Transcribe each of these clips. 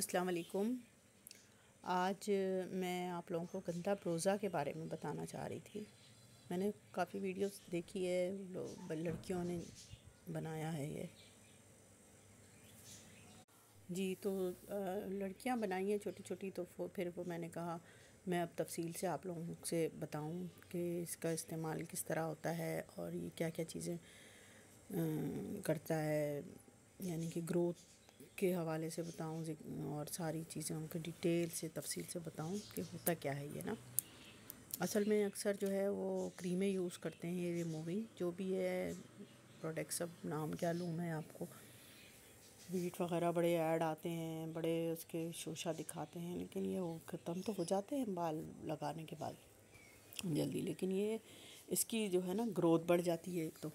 अस्सलाम वालेकुम आज मैं आप लोगों को गंदा प्रोज़ा के बारे में बताना चाह रही थी मैंने काफ़ी वीडियोस देखी है लोग लड़कियों ने बनाया है ये जी तो लड़कियां बनाई हैं छोटी छोटी तो फिर वो मैंने कहा मैं अब तफसील से आप लोगों से बताऊं कि इसका इस्तेमाल किस तरह होता है और ये क्या क्या चीज़ें करता है यानी कि ग्रोथ के हवाले से बताऊँ और सारी चीज़ें उनके डिटेल से तफसील से बताऊँ कि होता क्या है ये ना असल में अक्सर जो है वो क्रीमें यूज़ करते हैं ये रिमूविंग जो भी है प्रोडक्ट सब नाम क्या लूँ मैं आपको वीट वगैरह बड़े ऐड आते हैं बड़े उसके शोशा दिखाते हैं लेकिन ये ख़त्म तो हो जाते हैं बाल लगाने के बाद जल्दी लेकिन ये इसकी जो है ना ग्रोथ बढ़ जाती है एक तो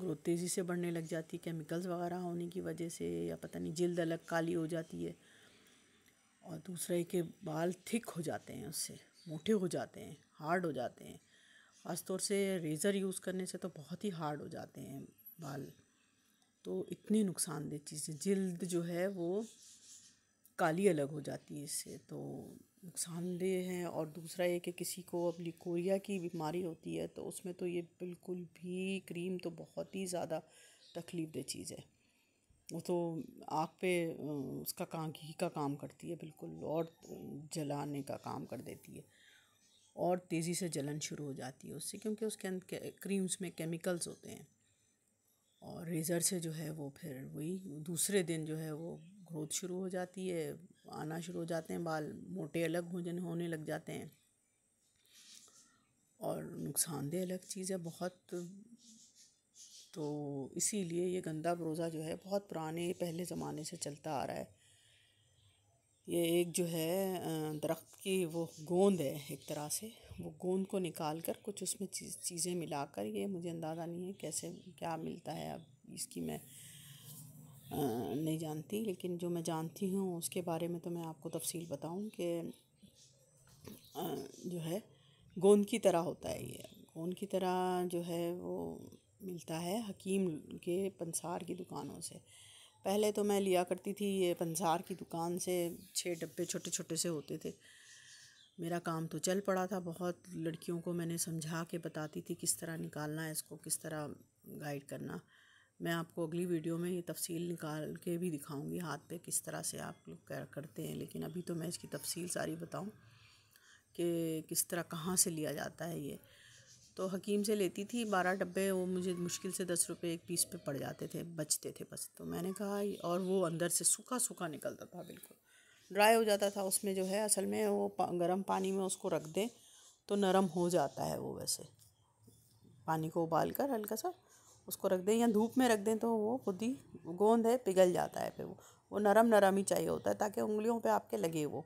ग्रोथ तेज़ी से बढ़ने लग जाती है केमिकल्स वगैरह होने की वजह से या पता नहीं जल्द अलग काली हो जाती है और दूसरा है कि बाल थिक हो जाते हैं उससे मोटे हो जाते हैं हार्ड हो जाते हैं ख़ासतौर से रेज़र यूज़ करने से तो बहुत ही हार्ड हो जाते हैं बाल तो इतनी नुकसानदेह चीज़ें जल्द जो है वो काली अलग हो जाती है इससे तो नुकसानदेह हैं और दूसरा ये कि किसी को अब लिकोरिया की बीमारी होती है तो उसमें तो ये बिल्कुल भी क्रीम तो बहुत ही ज़्यादा तकलीफ दे चीज़ है वो तो आग पे उसका काम घी का काम करती है बिल्कुल और जलाने का काम कर देती है और तेज़ी से जलन शुरू हो जाती है उससे क्योंकि उसके अंदर क्रीम्स में केमिकल्स होते हैं और रेज़र से जो है वो फिर वही दूसरे दिन जो है वो ग्रोथ शुरू हो जाती है आना शुरू हो जाते हैं बाल मोटे अलग हो जाने होने लग जाते हैं और नुकसानदेह अलग चीज़ है बहुत तो इसीलिए ये गंदा बरोज़ा जो है बहुत पुराने पहले ज़माने से चलता आ रहा है ये एक जो है दरख्त की वो गोंद है एक तरह से वो गोंद को निकाल कर कुछ उसमें चीज़ चीज़ें मिलाकर ये मुझे अंदाज़ा नहीं है कैसे क्या मिलता है अब इसकी मैं नहीं जानती लेकिन जो मैं जानती हूँ उसके बारे में तो मैं आपको तफसील बताऊँ कि जो है गोंद की तरह होता है ये गोंद की तरह जो है वो मिलता है हकीम के पंसार की दुकानों से पहले तो मैं लिया करती थी ये पंसार की दुकान से छः डब्बे छोटे छोटे से होते थे मेरा काम तो चल पड़ा था बहुत लड़कियों को मैंने समझा के बताती थी किस तरह निकालना है इसको किस तरह गाइड करना मैं आपको अगली वीडियो में ये तफसील निकाल के भी दिखाऊंगी हाथ पे किस तरह से आप लोग करते हैं लेकिन अभी तो मैं इसकी तफसील सारी बताऊं कि किस तरह कहाँ से लिया जाता है ये तो हकीम से लेती थी बारह डब्बे वो मुझे मुश्किल से दस रुपये एक पीस पे पड़ जाते थे बचते थे बस तो मैंने कहा और वो अंदर से सूखा सूखा निकलता था बिल्कुल ड्राई हो जाता था उसमें जो है असल में वो गर्म पानी में उसको रख दें तो नरम हो जाता है वो वैसे पानी को उबाल कर हल्का सा उसको रख दें या धूप में रख दें तो वो खुद ही गोंद है पिघल जाता है फिर वो वो नरम नरम ही चाहिए होता है ताकि उंगलियों पे आपके लगे वो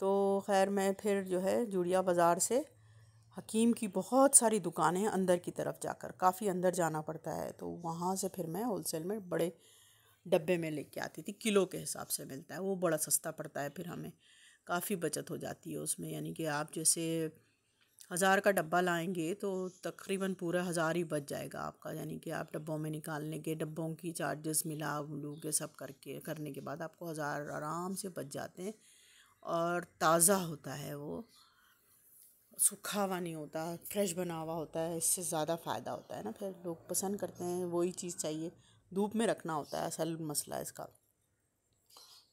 तो खैर मैं फिर जो है जुड़िया बाज़ार से हकीम की बहुत सारी दुकानें हैं अंदर की तरफ जाकर काफ़ी अंदर जाना पड़ता है तो वहाँ से फिर मैं होलसेल में बड़े डब्बे में लेके आती थी किलो के हिसाब से मिलता है वो बड़ा सस्ता पड़ता है फिर हमें काफ़ी बचत हो जाती है उसमें यानी कि आप जैसे हज़ार का डब्बा लाएंगे तो तकरीबन पूरा हज़ार ही बच जाएगा आपका यानी कि आप डब्बों में निकालने के डब्बों की चार्जेस मिला उलू के सब करके करने के बाद आपको हज़ार आराम से बच जाते हैं और ताज़ा होता है वो सूखा हुआ नहीं होता फ्रेश बना हुआ होता है इससे ज़्यादा फ़ायदा होता है ना फिर लोग पसंद करते हैं वही चीज़ चाहिए धूप में रखना होता है असल मसला इसका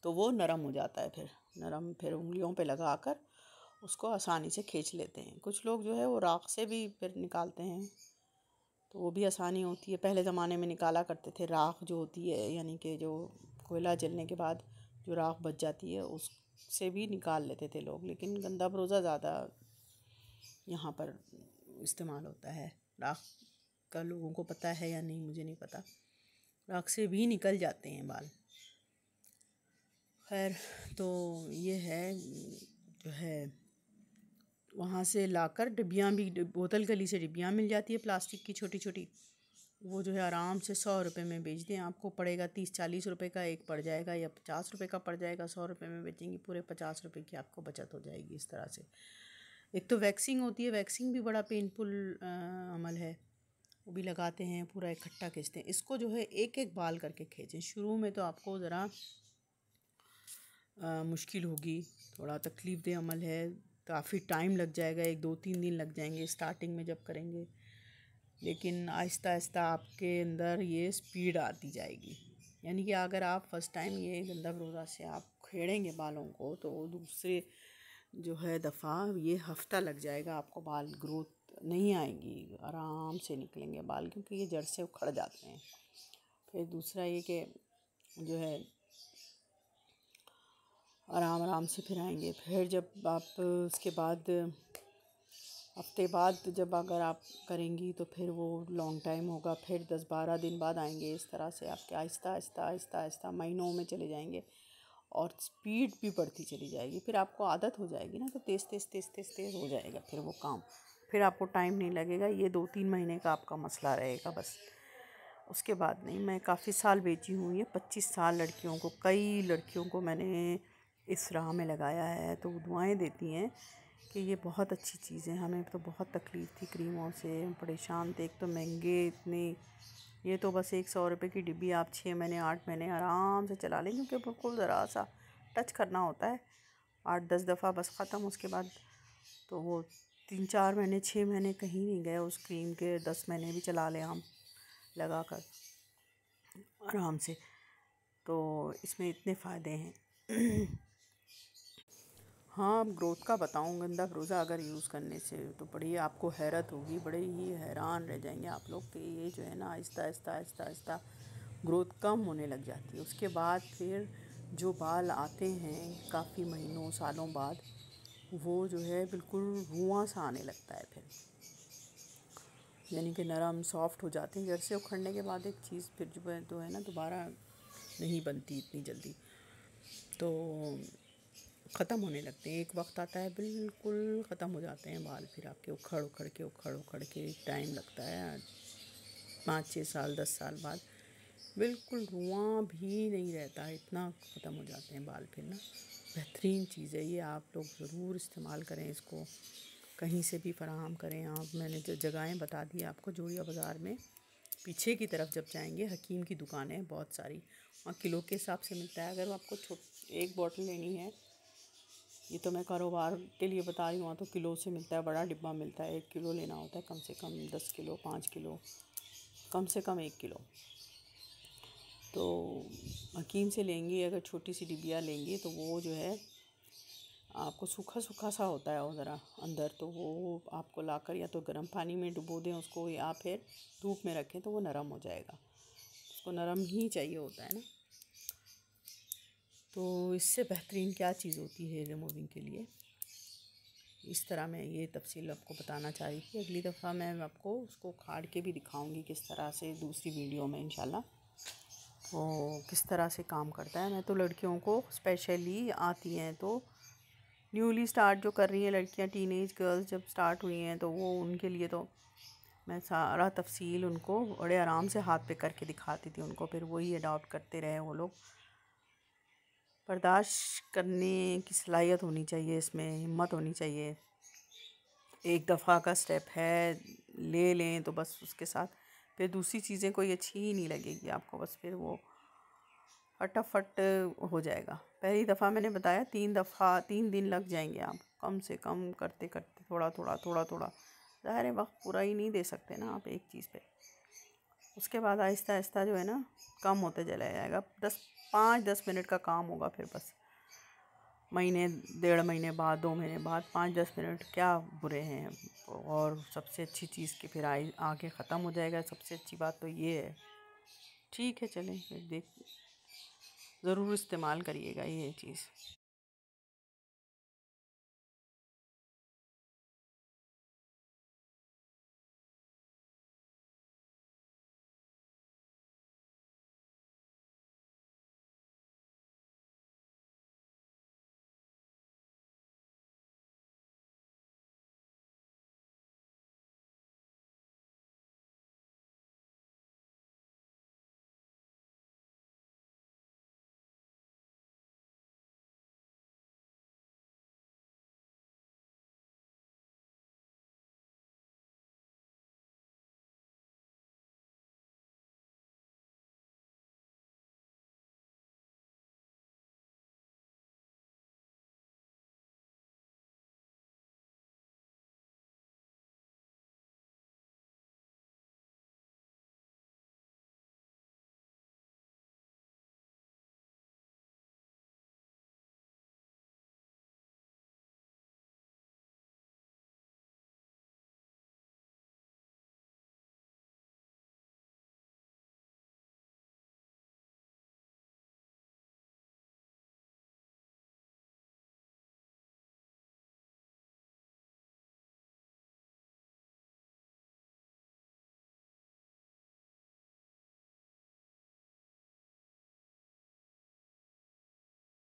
तो वो नरम हो जाता है फिर नरम फिर उंगलियों पे लगा कर उसको आसानी से खींच लेते हैं कुछ लोग जो है वो राख से भी फिर निकालते हैं तो वो भी आसानी होती है पहले ज़माने में निकाला करते थे राख जो होती है यानी कि जो कोयला जलने के बाद जो राख बच जाती है उससे भी निकाल लेते थे लोग लेकिन गंदा भरोसा ज़्यादा यहाँ पर इस्तेमाल होता है राख का लोगों को पता है या नहीं मुझे नहीं पता राख से भी निकल जाते हैं बाल खैर तो ये है जो है वहाँ से लाकर डिब्बियाँ भी बोतल गली से डिब्बियाँ मिल जाती है प्लास्टिक की छोटी छोटी वो जो है आराम से सौ रुपये में बेच दें आपको पड़ेगा तीस चालीस रुपये का एक पड़ जाएगा या पचास रुपये का पड़ जाएगा सौ रुपये में बेचेंगी पूरे पचास रुपये की आपको बचत हो जाएगी इस तरह से एक तो वैक्सिंग होती है वैक्सिंग भी बड़ा पेनफुल अमल है वो भी लगाते हैं पूरा इकट्ठा खींचते हैं इसको जो है एक एक बाल करके खींचें शुरू में तो आपको ज़रा मुश्किल होगी थोड़ा तकलीफ दे अमल है काफ़ी टाइम लग जाएगा एक दो तीन दिन लग जाएंगे स्टार्टिंग में जब करेंगे लेकिन आहिस्ता आहिस्ता आपके अंदर ये स्पीड आती जाएगी यानी कि अगर आप फर्स्ट टाइम ये गंदा रोज़ा से आप खेड़ेंगे बालों को तो दूसरे जो है दफ़ा ये हफ्ता लग जाएगा आपको बाल ग्रोथ नहीं आएंगी आराम से निकलेंगे बाल क्योंकि ये जड़ से उखड़ जाते हैं फिर दूसरा ये कि जो है आराम आराम से फिर आएंगे फिर जब आप उसके बाद हफ्ते बाद जब अगर आप करेंगी तो फिर वो लॉन्ग टाइम होगा फिर दस बारह दिन बाद आएंगे इस तरह से आपके आहिस्ता आहिस्ता आहिस्ता आहिस्ता महीनों में चले जाएंगे और स्पीड भी बढ़ती चली जाएगी फिर आपको आदत हो जाएगी ना तो तेज़ तेज़ तेज़ तेज़ तेज़ हो जाएगा फिर वो काम फिर आपको टाइम नहीं लगेगा ये दो तीन महीने का आपका मसला रहेगा बस उसके बाद नहीं मैं काफ़ी साल बेची हूँ ये पच्चीस साल लड़कियों को कई लड़कियों को मैंने इस राह में लगाया है तो वो दुआएं देती हैं कि ये बहुत अच्छी चीज़ है हमें तो बहुत तकलीफ़ थी क्रीमों से परेशान थे एक तो महंगे इतने ये तो बस एक सौ रुपये की डिब्बी आप छः महीने आठ महीने आराम से चला लें क्योंकि बिल्कुल ज़रा सा टच करना होता है आठ दस दफ़ा बस ख़त्म उसके बाद तो वो तीन चार महीने छः महीने कहीं नहीं गए उस क्रीम के दस महीने भी चला लें हम लगा कर आराम से तो इसमें इतने फ़ायदे हैं हाँ अब ग्रोथ का बताऊँ गंदा फ्रोज़ा अगर यूज़ करने से तो बड़ी आपको हैरत होगी बड़े ही हैरान रह जाएंगे आप लोग कि ये जो है ना आहिस्ता आहिस्ता आहिस्ता आहिस्ता ग्रोथ कम होने लग जाती है उसके बाद फिर जो बाल आते हैं काफ़ी महीनों सालों बाद वो जो है बिल्कुल रुआ सा आने लगता है फिर यानी कि नरम सॉफ्ट हो जाते हैं जड़ से उखड़ने के बाद एक चीज़ फिर जो है तो है ना दोबारा नहीं बनती इतनी जल्दी तो ख़त्म होने लगते हैं एक वक्त आता है बिल्कुल ख़त्म हो जाते हैं बाल फिर आपके उखड़ उखड़ के उखड़ उखड़ के टाइम लगता है पाँच छः साल दस साल बाद बिल्कुल रुआ भी नहीं रहता इतना ख़त्म हो जाते हैं बाल फिर ना बेहतरीन चीज़ है ये आप लोग ज़रूर इस्तेमाल करें इसको कहीं से भी फराहम करें आप मैंने जो जगहें बता दी आपको जोड़िया बाज़ार में पीछे की तरफ जब जाएंगे हकीम की दुकान है बहुत सारी वहाँ किलो के हिसाब से मिलता है अगर आपको छोट एक बॉटल लेनी है ये तो मैं कारोबार के लिए बता रही हूँ वहाँ तो किलो से मिलता है बड़ा डिब्बा मिलता है एक किलो लेना होता है कम से कम दस किलो पाँच किलो कम से कम एक किलो तो हकीम से लेंगे अगर छोटी सी डिबिया लेंगे तो वो जो है आपको सूखा सूखा सा होता है वो ज़रा अंदर तो वो आपको लाकर या तो गर्म पानी में डुबो दें उसको या फिर धूप में रखें तो वो नरम हो जाएगा उसको नरम ही चाहिए होता है ना तो इससे बेहतरीन क्या चीज़ होती है रिमूविंग के लिए इस तरह मैं ये तफसील आपको बताना चाह रही थी अगली दफ़ा मैं आपको उसको खाड़ के भी दिखाऊंगी किस तरह से दूसरी वीडियो में इंशाल्लाह वो तो किस तरह से काम करता है मैं तो लड़कियों को स्पेशली आती हैं तो न्यूली स्टार्ट जो कर रही हैं लड़कियां एज गर्ल्स जब स्टार्ट हुई हैं तो वो उनके लिए तो मैं सारा तफसील उनको बड़े आराम से हाथ पे करके दिखाती थी उनको फिर वही अडॉप्ट करते रहे वो लोग बर्दाश्त करने की सलाहियत होनी चाहिए इसमें हिम्मत होनी चाहिए एक दफ़ा का स्टेप है ले लें तो बस उसके साथ फिर दूसरी चीज़ें कोई अच्छी ही नहीं लगेगी आपको बस फिर वो फटाफट हो जाएगा पहली दफ़ा मैंने बताया तीन दफ़ा तीन दिन लग जाएंगे आप कम से कम करते करते थोड़ा थोड़ा थोड़ा थोड़ा ज़ाहिर है वक्त पूरा ही नहीं दे सकते ना आप एक चीज़ पे उसके बाद आहिस्ता आहिस्ता जो है ना कम होते चला जाएगा दस पाँच दस मिनट का काम होगा फिर बस महीने डेढ़ महीने बाद दो महीने बाद पाँच दस मिनट क्या बुरे हैं और सबसे अच्छी चीज़ की फिर आई आगे ख़त्म हो जाएगा सबसे अच्छी बात तो ये है ठीक है चलें फिर देख ज़रूर इस्तेमाल करिएगा ये चीज़